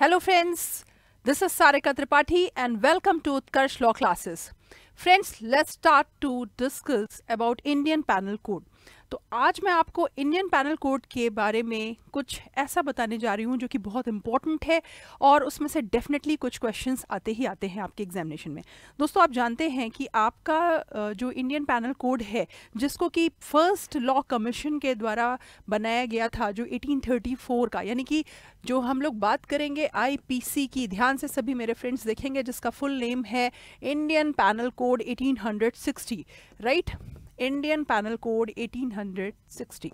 Hello friends, this is Sarika Tripathi and welcome to Utkarsh Law Classes. Friends, let's start to discuss about Indian Penal Code. तो आज मैं आपको Indian penal code के बारे में कुछ ऐसा बताने जा रही हूँ जो कि बहुत इंपॉर्टेंट है और उसमें से डेफिनेटली कुछ क्वेश्चन आते ही आते हैं आपके एग्जामिनेशन में दोस्तों आप जानते हैं कि आपका जो इंडियन पैनल कोड है जिसको कि फर्स्ट लॉ कमीशन के द्वारा बनाया गया था जो एटीन का यानी कि जो हम लोग बात करेंगे आई की ध्यान से सभी मेरे फ्रेंड्स देखेंगे जिसका फुल नेम है Indian penal code 1860 right right? Indian penal code 1860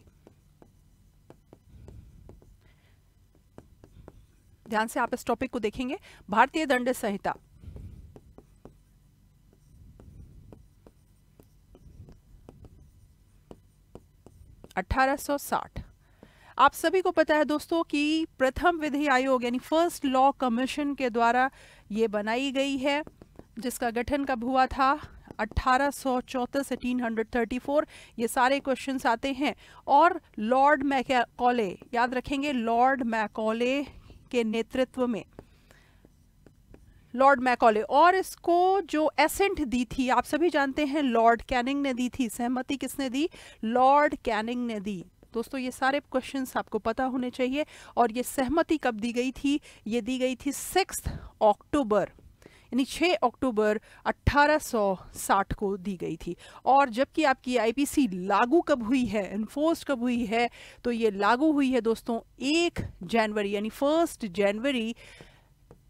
ध्यान से आप इस टॉपिक को देखेंगे भारतीय दंड संहिता अठारह आप सभी को पता है दोस्तों कि प्रथम विधि आयोग यानी फर्स्ट लॉ कमीशन के द्वारा ये बनाई गई है जिसका गठन कब हुआ था अट्ठारह सौ ये सारे क्वेश्चन आते हैं और लॉर्ड मैकॉले याद रखेंगे लॉर्ड मैकॉले के नेतृत्व में लॉर्ड मैकॉले और इसको जो एसेंट दी थी आप सभी जानते हैं लॉर्ड कैनिंग ने दी थी सहमति किसने दी लॉर्ड कैनिंग ने दी दोस्तों ये सारे क्वेश्चंस आपको पता होने चाहिए और ये सहमति कब दी गई थी ये दी गई थी सिक्स अक्टूबर यानी 6 अक्टूबर 1860 को दी गई थी और जबकि आपकी आईपीसी लागू कब हुई है इन्फोर्स कब हुई है तो ये लागू हुई है दोस्तों एक जनवरी यानी फर्स्ट जनवरी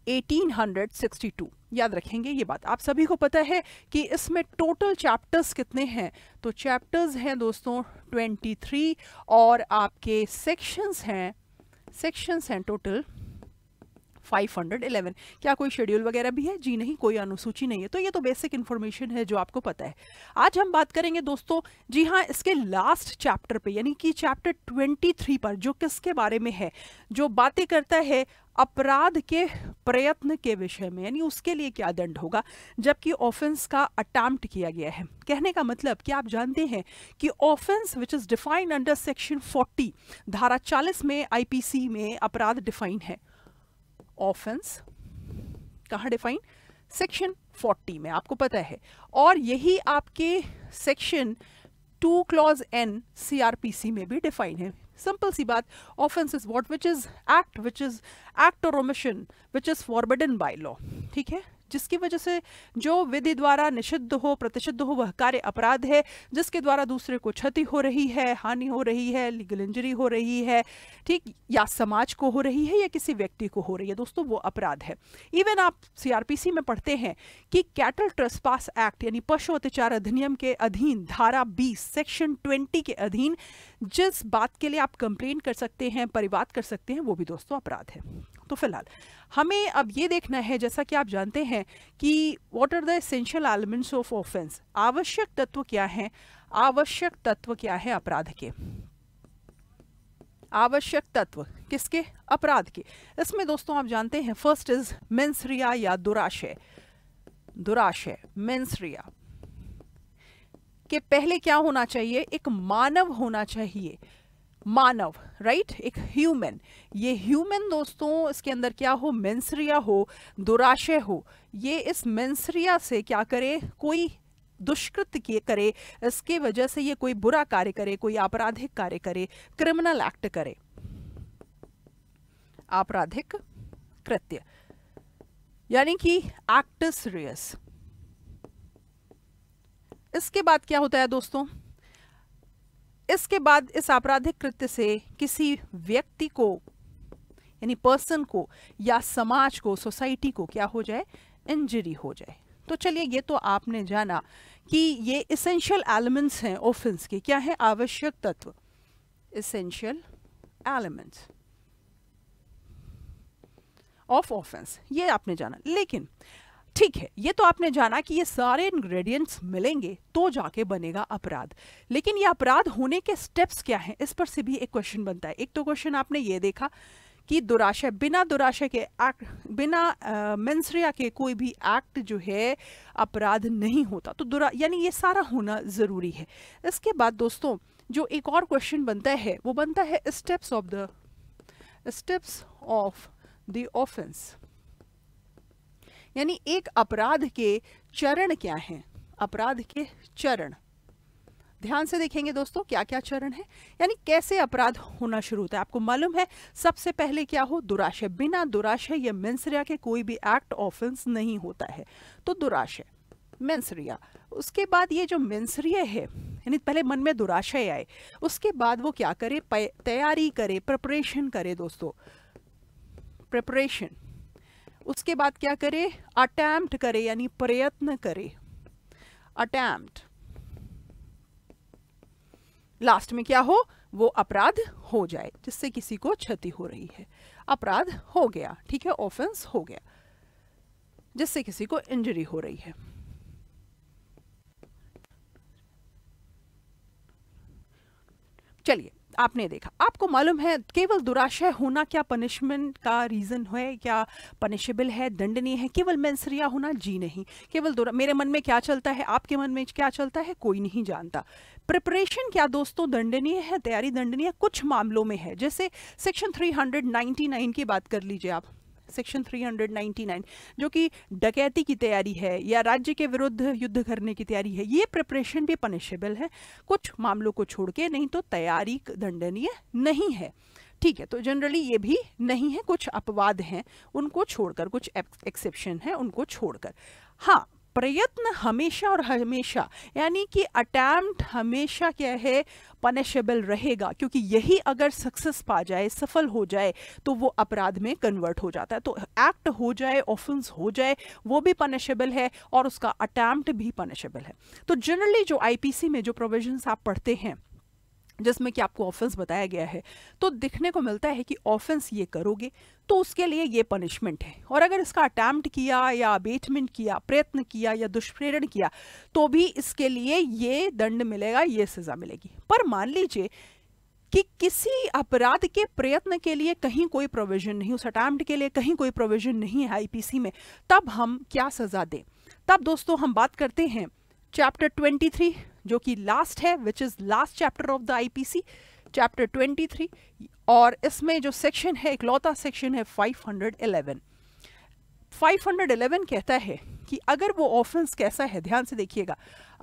1862 याद रखेंगे ये बात आप सभी को पता है कि इसमें टोटल चैप्टर्स कितने हैं तो चैप्टर्स हैं दोस्तों 23 और आपके सेक्शंस हैं सेक्शंस हैं टोटल 511 क्या कोई शेड्यूल वगैरह भी है जी नहीं कोई अनुसूची नहीं है तो ये तो बेसिक इन्फॉर्मेशन है जो आपको पता है आज हम बात करेंगे दोस्तों जी हाँ इसके लास्ट चैप्टर पे यानी कि चैप्टर 23 पर जो किसके बारे में है जो बातें करता है अपराध के प्रयत्न के विषय में यानी उसके लिए क्या दंड होगा जबकि ऑफेंस का अटैम्प्ट किया गया है कहने का मतलब कि आप जानते हैं कि offence which is defined under section 40 धारा 40 में आईपीसी में अपराध डिफाइन है ऑफेंस कहाँ डिफाइन सेक्शन 40 में आपको पता है और यही आपके section two clause N CrPC में भी डिफाइन है सिंपल सी बात offence is what which is act which is act और omission which is forbidden by law ठीक है जिसकी वजह से जो विधि द्वारा निषिद्ध हो प्रतिषिद्ध हो वह कार्य अपराध है जिसके द्वारा दूसरे को क्षति हो रही है हानि हो रही है लीगल इंजरी हो रही है ठीक या समाज को हो रही है या किसी व्यक्ति को हो रही है दोस्तों वो अपराध है इवन आप सीआरपीसी में पढ़ते हैं कि कैटल ट्रस्पास एक्ट यानी पशु अत्याचार अधिनियम के अधीन धारा बीस सेक्शन ट्वेंटी के अधीन जिस बात के लिए आप कंप्लेन कर सकते हैं परिवाद कर सकते हैं वो भी दोस्तों अपराध है तो फिलहाल हमें अब ये देखना है जैसा कि आप जानते हैं कि what are the essential elements of offence आवश्यक तत्व क्या है आवश्यक तत्व क्या है अपराध के आवश्यक तत्व किसके अपराध के इसमें दोस्तों आप जानते हैं फर्स्ट इज मेंसरिया या दुराशय दुराशय मेंसरिया के पहले क्या होना चाहिए एक मानव होना चाहिए मानव राइट right? एक ह्यूमन ये ह्यूमन दोस्तों इसके अंदर क्या हो मेंसरिया हो दुराशय हो ये इस मेंसरिया से क्या करे कोई दुष्कृत किए करे इसके वजह से ये कोई बुरा कार्य करे कोई आपराधिक कार्य करे क्रिमिनल एक्ट करे आपराधिक कृत्य यानी कि एक्ट सीरियस इसके बाद क्या होता है दोस्तों इसके बाद इस आपराधिक कृत्य से किसी व्यक्ति को यानी पर्सन को या समाज को सोसाइटी को क्या हो जाए इंजरी हो जाए तो चलिए ये तो आपने जाना कि ये इसेंशियल एलिमेंट्स हैं ऑफेंस के क्या है आवश्यक तत्व इसेंशियल एलिमेंट्स ऑफ ऑफेंस ये आपने जाना लेकिन ठीक है ये तो आपने जाना कि ये सारे इंग्रेडिएंट्स मिलेंगे तो जाके बनेगा अपराध लेकिन ये अपराध होने के स्टेप्स क्या हैं इस पर से भी एक क्वेश्चन बनता है एक तो क्वेश्चन आपने ये देखा कि दुराशय बिना दुराशय के एक्ट बिना मेंसरिया के कोई भी एक्ट जो है अपराध नहीं होता तो दुरा यानी ये सारा होना ज़रूरी है इसके बाद दोस्तों जो एक और क्वेश्चन बनता है वो बनता है steps of the steps of the offence यानी एक अपराध के चरण क्या हैं अपराध के चरण ध्यान से देखेंगे दोस्तों क्या क्या चरण है यानी कैसे अपराध होना शुरू होता है आपको मालूम है सबसे पहले क्या हो दुराशय बिना दुराशय या मेंसरिया के कोई भी एक्ट ऑफेंस नहीं होता है तो दुराशय मेंसरिया उसके बाद ये जो मेंसरिय है यानी पहले मन में दुराशय आए उसके बाद वो क्या करे तैयारी करे प्रिपरेशन करे दोस्तों प्रिपरेशन उसके बाद क्या करे अटैम्प्ट करे यानी प्रयत्न करे अटैम्प्ट लास्ट में क्या हो वो अपराध हो जाए जिससे किसी को क्षति हो रही है अपराध हो गया ठीक है ऑफेंस हो गया जिससे किसी को इंजरी हो रही है चलिए आपने देखा आपको मालूम है केवल दुराशय होना क्या पनिशमेंट का रीज़न है क्या पनिशेबल है दंडनीय है केवल मैंसरिया होना जी नहीं केवल मेरे मन में क्या चलता है आपके मन में क्या चलता है कोई नहीं जानता प्रिपरेशन क्या दोस्तों दंडनीय है तैयारी दंडनीय कुछ मामलों में है जैसे सेक्शन 399 की बात कर लीजिए आप सेक्शन 399 जो कि डकैती की तैयारी है या राज्य के विरुद्ध युद्ध करने की तैयारी है ये प्रिपरेशन भी पनिशेबल है कुछ मामलों को छोड़ के नहीं तो तैयारी दंडनीय नहीं है ठीक है तो जनरली ये भी नहीं है कुछ अपवाद हैं उनको छोड़कर कुछ एक्सेप्शन है उनको छोड़कर हाँ प्रयत्न हमेशा और हमेशा यानी कि अटैम्प्ट हमेशा क्या है पनिशेबल रहेगा क्योंकि यही अगर सक्सेस पा जाए सफल हो जाए तो वो अपराध में कन्वर्ट हो जाता है तो एक्ट हो जाए ऑफेंस हो जाए वो भी पनिशेबल है और उसका अटैम्प्ट भी पनिशेबल है तो जनरली जो आईपीसी में जो प्रोविजंस आप पढ़ते हैं जिसमें कि आपको ऑफेंस बताया गया है तो दिखने को मिलता है कि ऑफेंस ये करोगे तो उसके लिए ये पनिशमेंट है और अगर इसका अटैम्प्ट किया या अबेटमेंट किया प्रयत्न किया या दुष्प्रेरण किया तो भी इसके लिए ये दंड मिलेगा ये सज़ा मिलेगी पर मान लीजिए कि किसी अपराध के प्रयत्न के लिए कहीं कोई प्रोविजन नहीं उस अटैम्प्ट के लिए कहीं कोई प्रोविजन नहीं है आईपीसी में तब हम क्या सज़ा दें तब दोस्तों हम बात करते हैं चैप्टर 23 जो कि लास्ट है which is last chapter of the IPC chapter 23 और इसमें जो सेक्शन है इकलौता सेक्शन है 511 511 कहता है कि अगर वो ऑफेंस कैसा है ध्यान से देखिएगा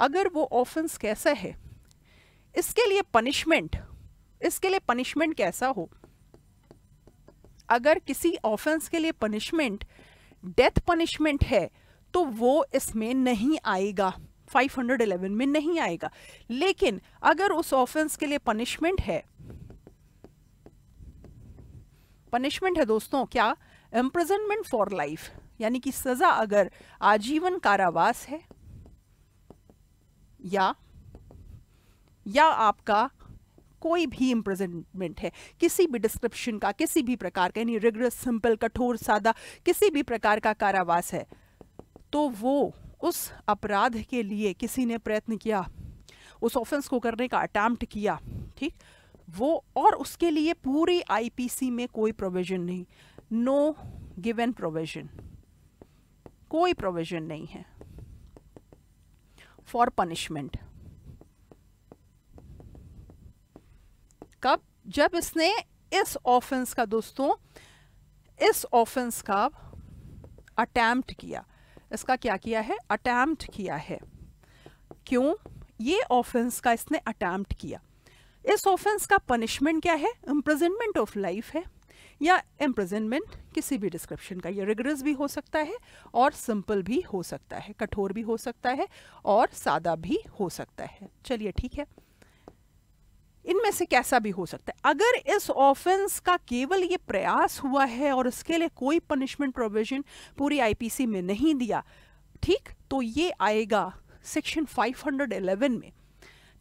अगर वो ऑफेंस कैसा है इसके लिए पनिशमेंट इसके लिए पनिशमेंट कैसा हो अगर किसी ऑफेंस के लिए पनिशमेंट डेथ पनिशमेंट है तो वो इसमें नहीं आएगा 511 में नहीं आएगा लेकिन अगर उस ऑफेंस के लिए पनिशमेंट है पनिशमेंट है दोस्तों क्या इम्प्रजनमेंट फॉर लाइफ यानी कि सजा अगर आजीवन कारावास है या या आपका कोई भी इम्प्रजनमेंट है किसी भी डिस्क्रिप्शन का किसी भी प्रकार का यानी रिग्रेस सिंपल कठोर सादा किसी भी प्रकार का कारावास है तो वो उस अपराध के लिए किसी ने प्रयत्न किया उस ऑफेंस को करने का अटैम्प्ट किया ठीक वो और उसके लिए पूरी आईपीसी में कोई प्रोविजन नहीं नो गिवन प्रोविजन कोई प्रोविजन नहीं है फॉर पनिशमेंट कब जब इसने इस ऑफेंस का दोस्तों इस ऑफेंस का अटैम्प्ट किया इसका क्या किया है अटैम्प्ट किया है क्यों ये ऑफेंस का इसने अटैम्प्ट किया इस ऑफेंस का पनिशमेंट क्या है इम्प्रजनमेंट ऑफ लाइफ है या इम्प्रजनमेंट किसी भी डिस्क्रिप्शन का ये रिगरस भी हो सकता है और सिंपल भी हो सकता है कठोर भी हो सकता है और सादा भी हो सकता है चलिए ठीक है इनमें से कैसा भी हो सकता है अगर इस ऑफेंस का केवल ये प्रयास हुआ है और इसके लिए कोई पनिशमेंट प्रोविजन पूरी आईपीसी में नहीं दिया ठीक तो ये आएगा सेक्शन 511 में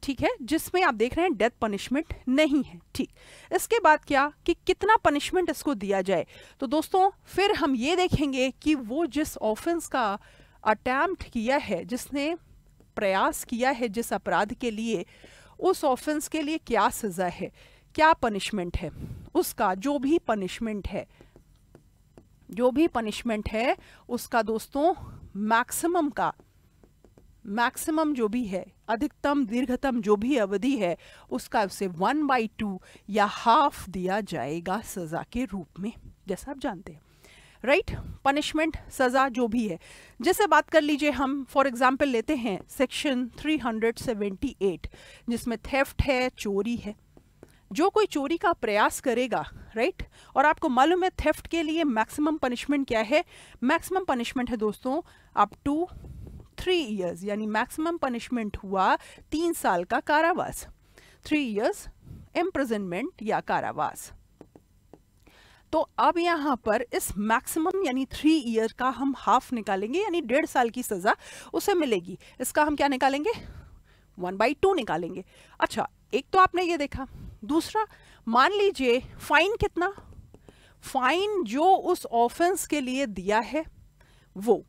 ठीक है जिसमें आप देख रहे हैं डेथ पनिशमेंट नहीं है ठीक इसके बाद क्या कि कितना पनिशमेंट इसको दिया जाए तो दोस्तों फिर हम ये देखेंगे कि वो जिस ऑफेंस का अटैम्प्ट किया है जिसने प्रयास किया है जिस अपराध के लिए उस ऑफेंस के लिए क्या सज़ा है क्या पनिशमेंट है उसका जो भी पनिशमेंट है जो भी पनिशमेंट है उसका दोस्तों मैक्सिमम का मैक्सिमम जो भी है अधिकतम दीर्घतम जो भी अवधि है उसका उसे वन बाई टू या हाफ दिया जाएगा सज़ा के रूप में जैसा आप जानते हैं राइट पनिशमेंट सज़ा जो भी है जैसे बात कर लीजिए हम फॉर एग्जांपल लेते हैं सेक्शन 378 जिसमें थेफ्ट है चोरी है जो कोई चोरी का प्रयास करेगा राइट और आपको मालूम है थेफ्ट के लिए मैक्सिमम पनिशमेंट क्या है मैक्सिमम पनिशमेंट है दोस्तों अप टू थ्री ईयर्स यानी मैक्सिमम पनिशमेंट हुआ तीन साल का कारावास थ्री ईयर्स एम्प्रजनमेंट या कारावास तो अब यहाँ पर इस मैक्सिमम यानी थ्री ईयर का हम हाफ निकालेंगे यानी डेढ़ साल की सज़ा उसे मिलेगी इसका हम क्या निकालेंगे वन बाई टू निकालेंगे अच्छा एक तो आपने ये देखा दूसरा मान लीजिए फाइन कितना फाइन जो उस ऑफेंस के लिए दिया है वो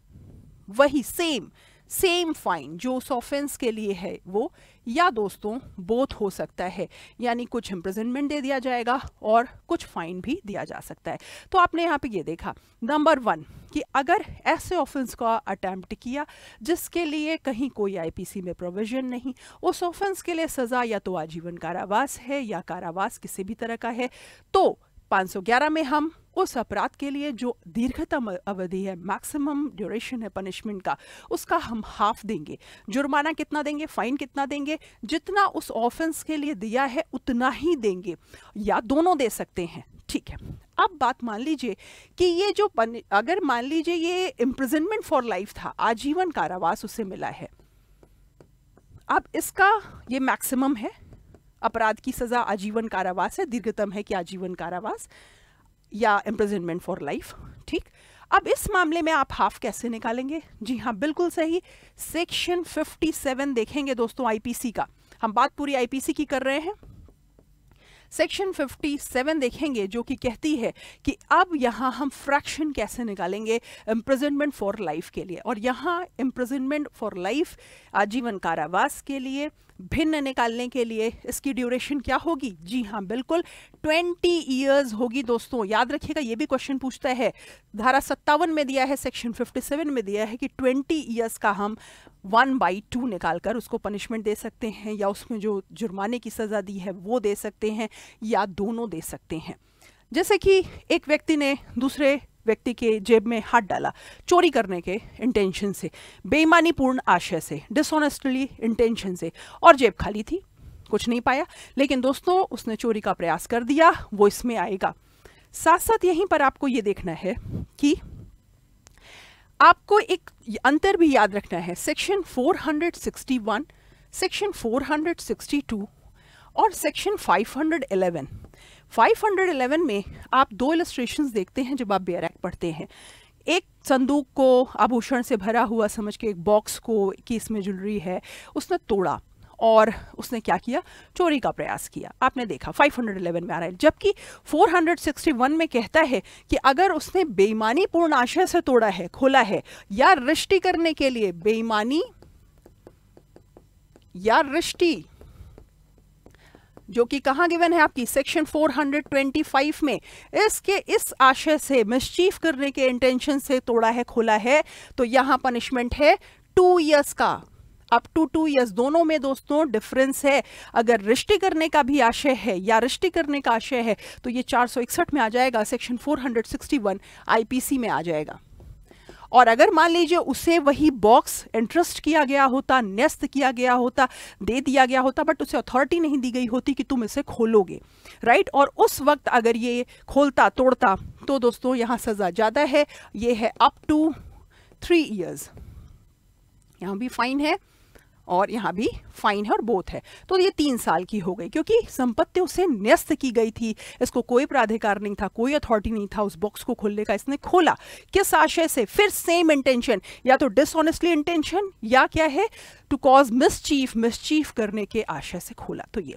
वही सेम सेम फाइन जो उस ऑफेंस के लिए है वो या दोस्तों बोथ हो सकता है यानी कुछ इम्प्रिजनमेंट दे दिया जाएगा और कुछ फाइन भी दिया जा सकता है तो आपने यहाँ पे ये देखा नंबर वन कि अगर ऐसे ऑफेंस का अटैम्प्ट किया जिसके लिए कहीं कोई आईपीसी में प्रोविजन नहीं उस ऑफेंस के लिए सज़ा या तो आजीवन कारावास है या कारावास किसी भी तरह का है तो 511 में हम उस अपराध के लिए जो दीर्घतम अवधि है मैक्सिमम ड्यूरेशन है पनिशमेंट का उसका हम हाफ देंगे जुर्माना कितना देंगे फाइन कितना देंगे जितना उस ऑफेंस के लिए दिया है उतना ही देंगे या दोनों दे सकते हैं ठीक है अब बात मान लीजिए कि ये जो अगर मान लीजिए ये इम्प्रिजनमेंट फॉर लाइफ था आजीवन कारावास उसे मिला है अब इसका ये मैक्सिमम है अपराध की सज़ा आजीवन कारावास है दीर्घतम है कि आजीवन कारावास या एम्प्रजनमेंट फॉर लाइफ ठीक अब इस मामले में आप हाफ कैसे निकालेंगे जी हाँ बिल्कुल सही सेक्शन 57 देखेंगे दोस्तों आईपीसी का हम बात पूरी आईपीसी की कर रहे हैं सेक्शन 57 देखेंगे जो कि कहती है कि अब यहाँ हम फ्रैक्शन कैसे निकालेंगे इम्प्रजनमेंट फॉर लाइफ के लिए और यहाँ इम्प्रजनमेंट फॉर लाइफ आजीवन कारावास के लिए भिन्न निकालने के लिए इसकी ड्यूरेशन क्या होगी जी हाँ बिल्कुल 20 इयर्स होगी दोस्तों याद रखिएगा ये भी क्वेश्चन पूछता है धारा सत्तावन में दिया है सेक्शन 57 में दिया है कि 20 इयर्स का हम वन बाई टू निकाल कर उसको पनिशमेंट दे सकते हैं या उसमें जो जुर्माने की सज़ा दी है वो दे सकते हैं या दोनों दे सकते हैं जैसे कि एक व्यक्ति ने दूसरे व्यक्ति के जेब में हाथ डाला चोरी करने के इंटेंशन से बेईमानीपूर्ण आशय से डिसऑनेस्टली इंटेंशन से और जेब खाली थी कुछ नहीं पाया लेकिन दोस्तों उसने चोरी का प्रयास कर दिया वो इसमें आएगा साथ साथ यहीं पर आपको ये देखना है कि आपको एक अंतर भी याद रखना है सेक्शन 461, सेक्शन 462 और सेक्शन 511 511 में आप दो इलस्ट्रेशन देखते हैं जब आप बेयर एक्ट पढ़ते हैं एक संदूक को आभूषण से भरा हुआ समझ के एक बॉक्स को कि इसमें ज्वेलरी है उसने तोड़ा और उसने क्या किया चोरी का प्रयास किया आपने देखा 511 में आ रहा है जबकि 461 में कहता है कि अगर उसने बेईमानी पूर्ण आशय से तोड़ा है खोला है या रिष्टि करने के लिए बेईमानी या रिष्टि जो कि कहाँ गिवन है आपकी सेक्शन 425 में इसके इस आशय से मिसचीफ करने के इंटेंशन से तोड़ा है खोला है तो यहाँ पनिशमेंट है टू ईयर्स का अप टू टू ईयर्स दोनों में दोस्तों डिफरेंस है अगर रिश्ते करने का भी आशय है या रिश्ते करने का आशय है तो ये 461 में आ जाएगा सेक्शन 461 आईपीसी में आ जाएगा और अगर मान लीजिए उसे वही बॉक्स इंटरेस्ट किया गया होता न्यस्त किया गया होता दे दिया गया होता बट उसे अथॉरिटी नहीं दी गई होती कि तुम इसे खोलोगे राइट और उस वक्त अगर ये खोलता तोड़ता तो दोस्तों यहाँ सज़ा ज़्यादा है ये है अप टू थ्री ईयर्स यहाँ भी फाइन है और यहाँ भी फाइन है और बोथ है तो ये तीन साल की हो गई क्योंकि संपत्ति उसे न्यस्त की गई थी इसको कोई प्राधिकार नहीं था कोई अथॉरिटी नहीं था उस बॉक्स को खोलने का इसने खोला किस आशय से फिर सेम इंटेंशन या तो डिसऑनेस्टली इंटेंशन या क्या है टू कॉज मिसचीफ मिसचीफ करने के आशय से खोला तो ये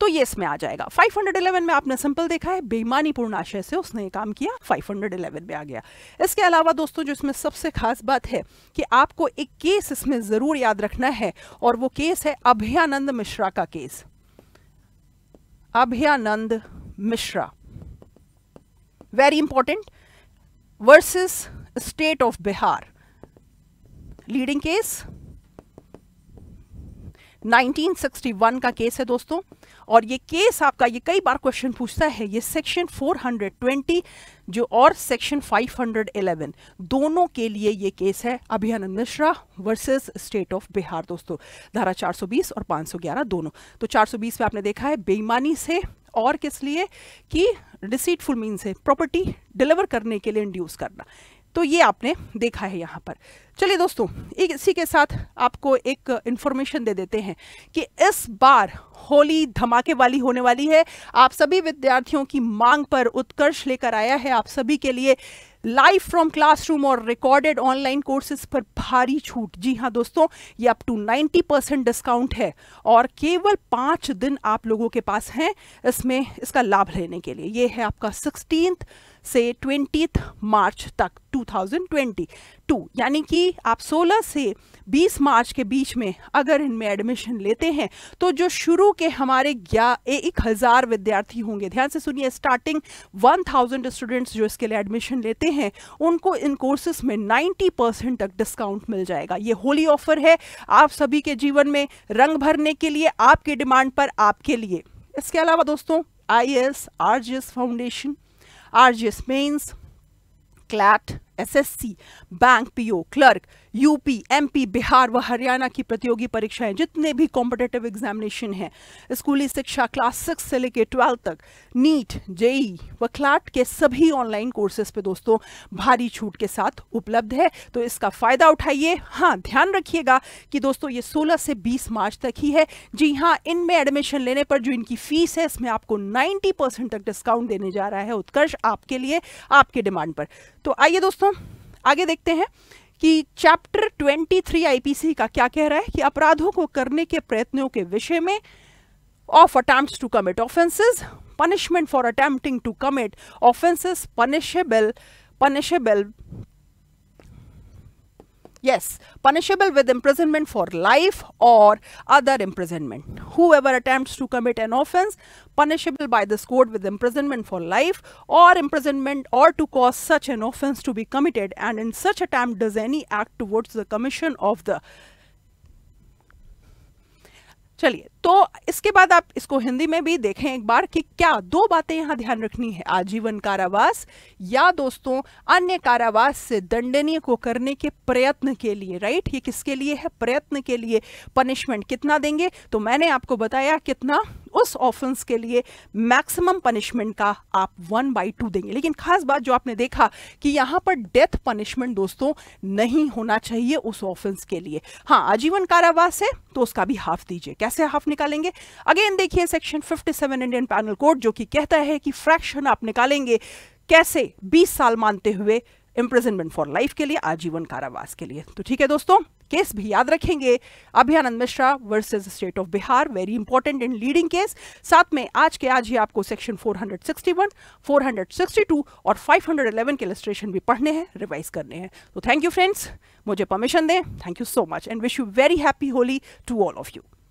तो ये इसमें आ जाएगा 511 में आपने सिंपल देखा है पूर्ण आशय से उसने काम किया 511 में आ गया इसके अलावा दोस्तों जो इसमें सबसे खास बात है कि आपको एक केस इसमें ज़रूर याद रखना है और वो केस है अभयानंद मिश्रा का case Abhayanand Mishra very important versus state of Bihar leading case 1961 का केस है दोस्तों और ये केस आपका ये कई बार क्वेश्चन पूछता है ये सेक्शन 420 जो और सेक्शन 511 दोनों के लिए ये केस है Abhiyanand Mishra versus state of Bihar दोस्तों धारा 420 और 511 दोनों तो 420 में आपने देखा है बेईमानी से और किस लिए कि डिसीटफुल मीन से प्रॉपर्टी डिलीवर करने के लिए इंड्यूस करना तो ये आपने देखा है यहाँ पर चलिए दोस्तों एक इसी के साथ आपको एक इन्फॉर्मेशन दे देते हैं कि इस बार होली धमाके वाली होने वाली है आप सभी विद्यार्थियों की मांग पर उत्कर्ष लेकर आया है आप सभी के लिए लाइव फ्रॉम क्लासरूम और रिकॉर्डेड ऑनलाइन कोर्सेज पर भारी छूट जी हाँ दोस्तों ये अप टू 90 परसेंट डिस्काउंट है और केवल पाँच दिन आप लोगों के पास हैं इसमें इसका लाभ लेने के लिए ये है आपका सिक्सटीन से ट्वेंटी मार्च तक 2022 यानी कि आप 16 से 20 मार्च के बीच में अगर इनमें एडमिशन लेते हैं तो जो शुरू के हमारे एक हज़ार विद्यार्थी होंगे ध्यान से सुनिए स्टार्टिंग 1000 स्टूडेंट्स जो इसके लिए एडमिशन लेते हैं उनको इन कोर्सेस में 90 परसेंट तक डिस्काउंट मिल जाएगा ये होली ऑफर है आप सभी के जीवन में रंग भरने के लिए आपके डिमांड पर आपके लिए इसके अलावा दोस्तों I S R G S foundation RGS means CLAT SSC, bank PO clerk UP MP Bihar व हरियाणा की प्रतियोगी परीक्षाएं जितने भी कॉम्पिटेटिव एग्जामिनेशन हैं स्कूली शिक्षा क्लास सिक्स से लेकर ट्वेल्थ तक नीट जेई e व क्लाट के सभी ऑनलाइन कोर्सेज पे दोस्तों भारी छूट के साथ उपलब्ध है तो इसका फ़ायदा उठाइए हाँ ध्यान रखिएगा कि दोस्तों ये 16 से 20 मार्च तक ही है जी हाँ इनमें एडमिशन लेने पर जो इनकी फीस है इसमें आपको 90 परसेंट तक डिस्काउंट देने जा रहा है उत्कर्ष आपके लिए आपके डिमांड पर तो आइए दोस्तों दोस्तों आगे देखते हैं कि चैप्टर 23 आईपीसी का क्या कह रहा है कि अपराधों को करने के प्रयत्नों के विषय में of attempt to commit offences punishment for attempting to commit offences punishable punishable Yes, punishable with imprisonment for life or other imprisonment. Whoever attempts to commit an offense, punishable by this code with imprisonment for life or imprisonment or to cause such an offense to be committed and in such attempt does any act towards the commission of the चलिए तो इसके बाद आप इसको हिंदी में भी देखें एक बार कि क्या दो बातें यहाँ ध्यान रखनी है आजीवन कारावास या दोस्तों अन्य कारावास से दंडनीय को करने के प्रयत्न के लिए राइट ये किसके लिए है प्रयत्न के लिए पनिशमेंट कितना देंगे तो मैंने आपको बताया कितना उस ऑफेंस के लिए मैक्सिमम पनिशमेंट का आप वन बाई टू देंगे लेकिन खास बात जो आपने देखा कि यहां पर डेथ पनिशमेंट दोस्तों नहीं होना चाहिए उस ऑफेंस के लिए हाँ आजीवन कारावास है तो उसका भी हाफ दीजिए कैसे हाफ निकालेंगे अगेन देखिए section fifty Indian penal code जो कि कहता है कि फ्रैक्शन आप निकालेंगे कैसे बीस साल मानते हुए इम्प्रिजनमेंट फॉर लाइफ के लिए आजीवन कारावास के लिए तो ठीक है दोस्तों केस भी याद रखेंगे Abhiyanand Mishra versus state of Bihar very important in leading case साथ में आज के आज ही आपको सेक्शन 461, 462 और 511 के इलस्ट्रेशन भी पढ़ने हैं रिवाइज करने हैं तो थैंक यू फ्रेंड्स मुझे परमिशन दें thank you so much and wish you very happy Holi to all of you